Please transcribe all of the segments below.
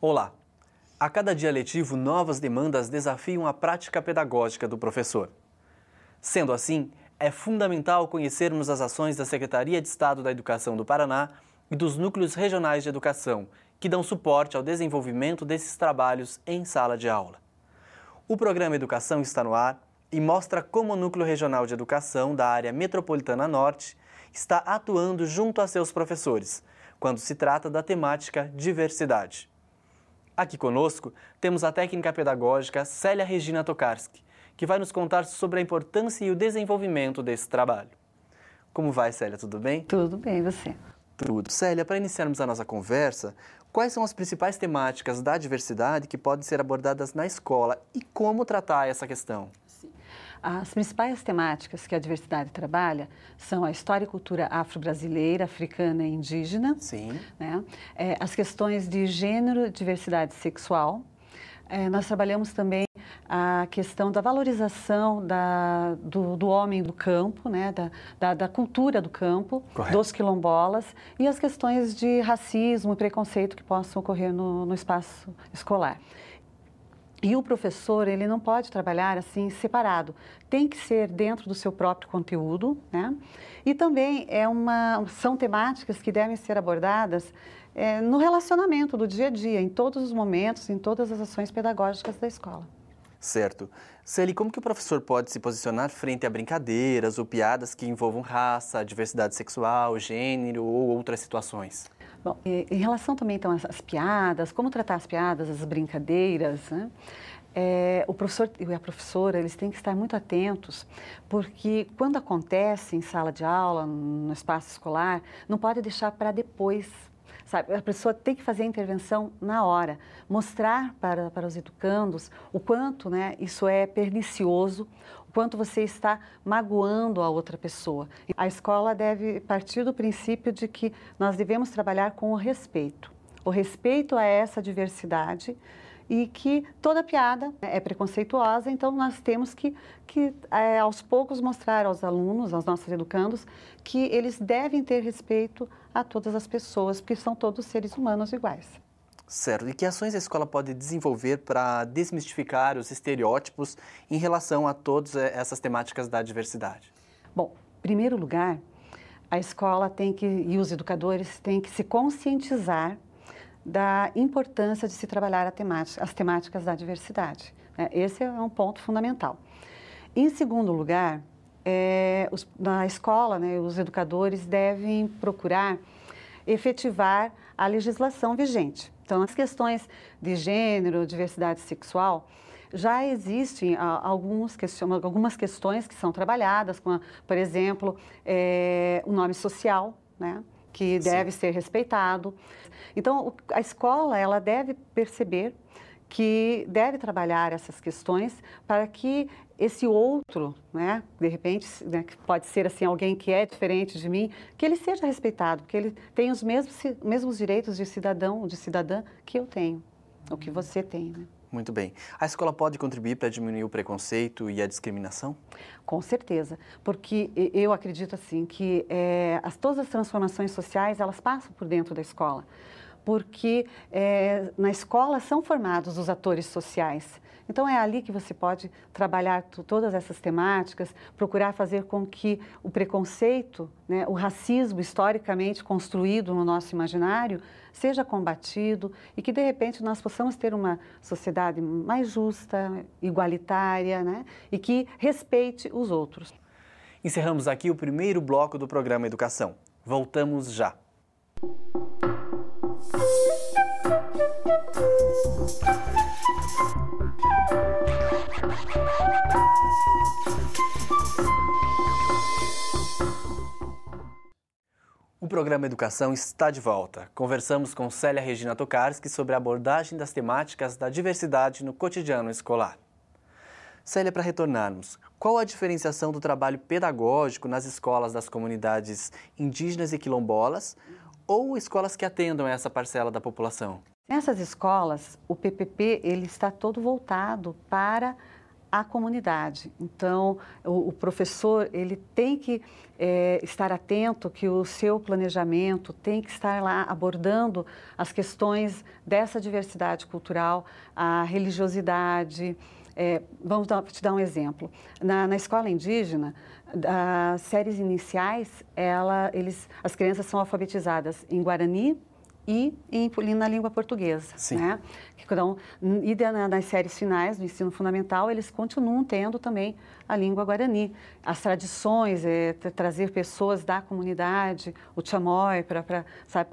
Olá! A cada dia letivo, novas demandas desafiam a prática pedagógica do professor. Sendo assim, é fundamental conhecermos as ações da Secretaria de Estado da Educação do Paraná e dos núcleos regionais de educação, que dão suporte ao desenvolvimento desses trabalhos em sala de aula. O programa Educação está no ar e mostra como o Núcleo Regional de Educação da área metropolitana norte está atuando junto a seus professores quando se trata da temática diversidade. Aqui conosco temos a técnica pedagógica Célia Regina Tokarski, que vai nos contar sobre a importância e o desenvolvimento desse trabalho. Como vai, Célia? Tudo bem? Tudo bem, você? tudo. Célia, para iniciarmos a nossa conversa, quais são as principais temáticas da diversidade que podem ser abordadas na escola e como tratar essa questão? As principais temáticas que a diversidade trabalha são a história e cultura afro-brasileira, africana e indígena, Sim. Né? É, as questões de gênero, diversidade sexual. É, nós trabalhamos também a questão da valorização da, do, do, homem do campo, né, da, da, da cultura do campo, Correto. dos quilombolas e as questões de racismo e preconceito que possam ocorrer no, no espaço escolar. E o professor, ele não pode trabalhar assim separado. Tem que ser dentro do seu próprio conteúdo, né? E também é uma, são temáticas que devem ser abordadas é, no relacionamento do dia a dia, em todos os momentos, em todas as ações pedagógicas da escola. Certo. Sally, como que o professor pode se posicionar frente a brincadeiras ou piadas que envolvam raça, diversidade sexual, gênero ou outras situações? Bom, em relação também então às piadas, como tratar as piadas, as brincadeiras, né? É, o professor e a professora eles têm que estar muito atentos, porque quando acontece em sala de aula, no espaço escolar, não pode deixar para depois Sabe? A pessoa tem que fazer a intervenção na hora, mostrar para, para os educandos o quanto né, isso é pernicioso, o quanto você está magoando a outra pessoa. A escola deve partir do princípio de que nós devemos trabalhar com o respeito. O respeito a essa diversidade, e que toda piada é preconceituosa, então nós temos que, que é, aos poucos mostrar aos alunos, aos nossos educandos, que eles devem ter respeito a todas as pessoas, porque são todos seres humanos iguais. Certo. E que ações a escola pode desenvolver para desmistificar os estereótipos em relação a todas é, essas temáticas da diversidade? Bom, em primeiro lugar, a escola tem que, e os educadores têm que se conscientizar da importância de se trabalhar temática, as temáticas da diversidade. Né? Esse é um ponto fundamental. Em segundo lugar, é, os, na escola, né, os educadores devem procurar efetivar a legislação vigente. Então, as questões de gênero, diversidade sexual, já existem ah, algumas questões que são trabalhadas, como, por exemplo, é, o nome social, né? que Sim. deve ser respeitado. Então, a escola ela deve perceber que deve trabalhar essas questões para que esse outro, né, de repente, né, que pode ser assim alguém que é diferente de mim, que ele seja respeitado, que ele tenha os mesmos, mesmos direitos de cidadão, de cidadã que eu tenho, ou que uhum. você tem. Né? Muito bem. A escola pode contribuir para diminuir o preconceito e a discriminação? Com certeza, porque eu acredito assim que é, as, todas as transformações sociais elas passam por dentro da escola, porque é, na escola são formados os atores sociais então é ali que você pode trabalhar todas essas temáticas, procurar fazer com que o preconceito, né, o racismo historicamente construído no nosso imaginário, seja combatido e que de repente nós possamos ter uma sociedade mais justa, igualitária, né, e que respeite os outros. Encerramos aqui o primeiro bloco do programa Educação. Voltamos já. programa Educação está de volta. Conversamos com Célia Regina Tokarski sobre a abordagem das temáticas da diversidade no cotidiano escolar. Célia, para retornarmos, qual a diferenciação do trabalho pedagógico nas escolas das comunidades indígenas e quilombolas ou escolas que atendam essa parcela da população? Nessas escolas, o PPP ele está todo voltado para à comunidade. Então, o, o professor ele tem que é, estar atento que o seu planejamento tem que estar lá abordando as questões dessa diversidade cultural, a religiosidade. É, vamos dar, te dar um exemplo. Na, na escola indígena, as séries iniciais, ela, eles, as crianças são alfabetizadas em Guarani, e em, na língua portuguesa. Sim. Né? Então, e né, nas séries finais do ensino fundamental, eles continuam tendo também a língua guarani. As tradições, é, trazer pessoas da comunidade, o chamói, para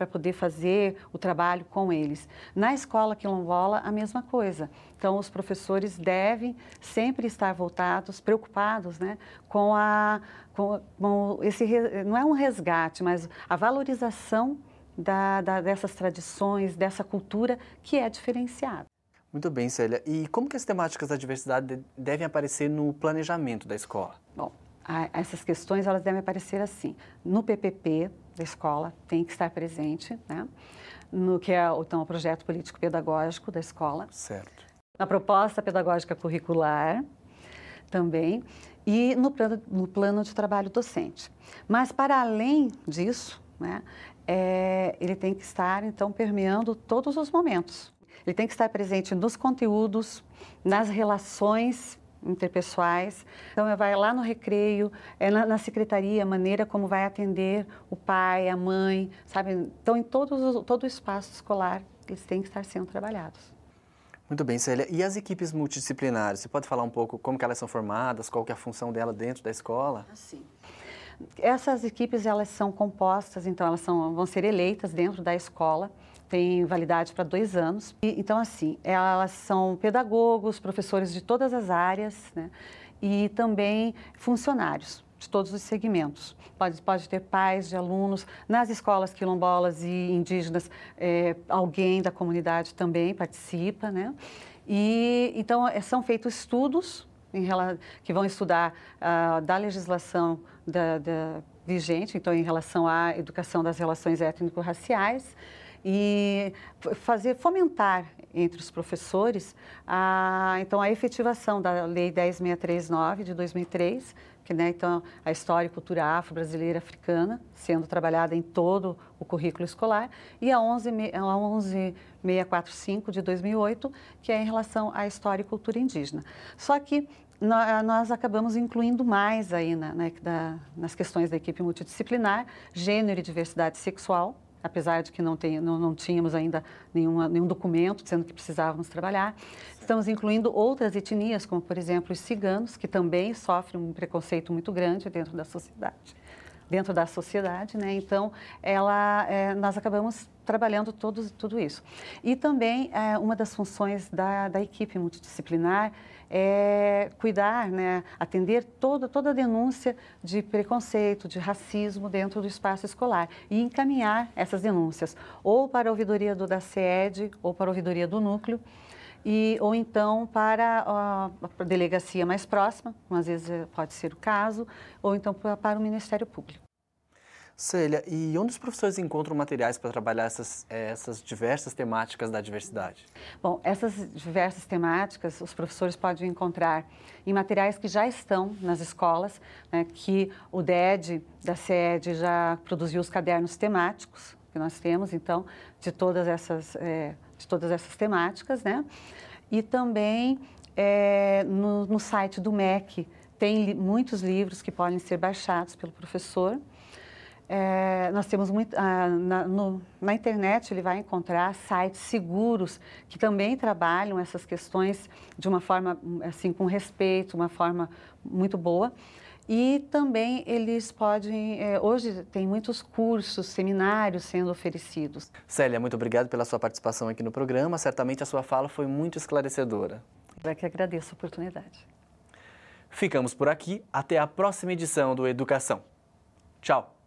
poder fazer o trabalho com eles. Na escola quilombola, a mesma coisa. Então, os professores devem sempre estar voltados, preocupados né, com, a, com, com esse. Não é um resgate, mas a valorização da, da, dessas tradições, dessa cultura que é diferenciada. Muito bem, Célia. E como que as temáticas da diversidade devem aparecer no planejamento da escola? Bom, a, essas questões elas devem aparecer assim. No PPP da escola tem que estar presente, né? No que é então, o projeto político-pedagógico da escola. Certo. Na proposta pedagógica curricular também e no plano, no plano de trabalho docente. Mas para além disso, né? É, ele tem que estar, então, permeando todos os momentos. Ele tem que estar presente nos conteúdos, nas relações interpessoais. Então, vai lá no recreio, é na, na, secretaria, a maneira como vai atender o pai, a mãe, sabe? Então, em todos, todo o espaço escolar, eles têm que estar sendo trabalhados. Muito bem, Célia. E as equipes multidisciplinares? Você pode falar um pouco como que elas são formadas, qual que é a função dela dentro da escola? Ah, sim. Essas equipes elas são compostas, então elas são, vão ser eleitas dentro da escola tem validade para dois anos. E, então, assim, elas são pedagogos, professores de todas as áreas, né? E também funcionários de todos os segmentos. Pode, pode ter pais de alunos, nas escolas quilombolas e indígenas, é, alguém da comunidade também participa, né? E, então, eh, são feitos estudos relação, que vão estudar uh, da legislação da, da vigente, então em relação à educação das relações étnico-raciais e fazer fomentar entre os professores a, então a efetivação da lei 10639 de 2003 que né, então a história e cultura afro-brasileira africana sendo trabalhada em todo o currículo escolar, e a 11645 de 2008, que é em relação à história e cultura indígena. Só que nós acabamos incluindo mais aí na, na, né, nas questões da equipe multidisciplinar, gênero e diversidade sexual, apesar de que não, tem, não, não tínhamos ainda nenhuma, nenhum documento dizendo que precisávamos trabalhar. Estamos incluindo outras etnias, como por exemplo os ciganos, que também sofrem um preconceito muito grande dentro da sociedade dentro da sociedade, né? Então, ela, é, nós acabamos trabalhando todos, tudo isso. E também, é, uma das funções da, da equipe multidisciplinar é cuidar, né, atender toda, toda a denúncia de preconceito, de racismo dentro do espaço escolar e encaminhar essas denúncias ou para a ouvidoria do, da CED ou para a ouvidoria do núcleo e, ou então para a, a delegacia mais próxima, às vezes eh, pode ser o caso, ou então para o Ministério Público. Célia, e onde os professores encontram materiais para trabalhar essas, eh, essas diversas temáticas da diversidade? Bom, essas diversas temáticas os professores podem encontrar em materiais que já estão nas escolas, né, que o DED da sede já produziu os cadernos temáticos, que nós temos, então, de todas essas, é, de todas essas temáticas, né? E também é, no, no, site do MEC tem li, muitos livros que podem ser baixados pelo professor. É, nós temos muito ah, na, no, na, internet ele vai encontrar sites seguros que também trabalham essas questões de uma forma assim com respeito, uma forma muito boa. E também eles podem, é, hoje tem muitos cursos, seminários sendo oferecidos. Célia, muito obrigado pela sua participação aqui no programa. Certamente a sua fala foi muito esclarecedora. Eu é que agradeço a oportunidade. Ficamos por aqui. Até a próxima edição do Educação. Tchau!